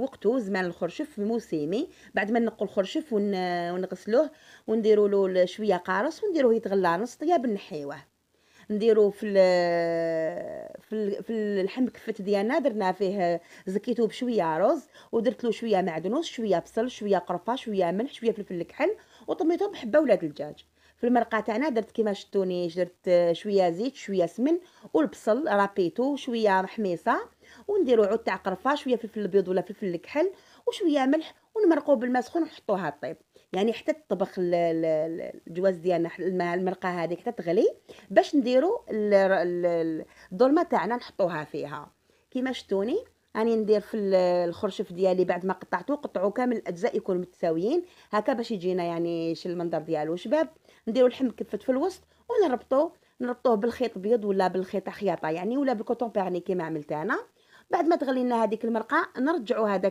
وقته زمان الخرشف موسمي بعد ما نقل الخرشف ونغسلوه ونديرو له شويه قارص ونديروه يتغلى نص طياب نحيوه نديرو في الـ في الـ في اللحم كفت ديالنا درنا فيه زكيتو بشويه رز ودرت له شويه معدنوس شويه بصل شويه قرفه شويه ملح شويه فلفل الكحل وطميتو بحبه ولاد الدجاج في المرقه تاعنا درت كيما شفتوني درت شويه زيت شويه سمن والبصل رابيتو شويه محميصه ونديرو عود تاع قرفه شويه فلفل ابيض ولا فلفل الكحل وشويه ملح ونمرقوه بالماء سخون ونحطوها طيب يعني حتى تطبخ الجواز ديالنا المرقه هذيك حتى تغلي باش نديرو الدولمه تاعنا نحطوها فيها كيما شفتوني راني ندير في الخرشف ديالي بعد ما قطعته قطعوا كامل الاجزاء يكونوا متساويين هكا باش يجينا يعني شي المنظر ديالو شباب نديروا اللحم كفت في الوسط ونربطوه نربطوه بالخيط ابيض ولا بالخيط خياطه يعني ولا بالكوتون بيرني كما عملت انا بعد ما تغلينا هذيك المرقه نرجعوا هذاك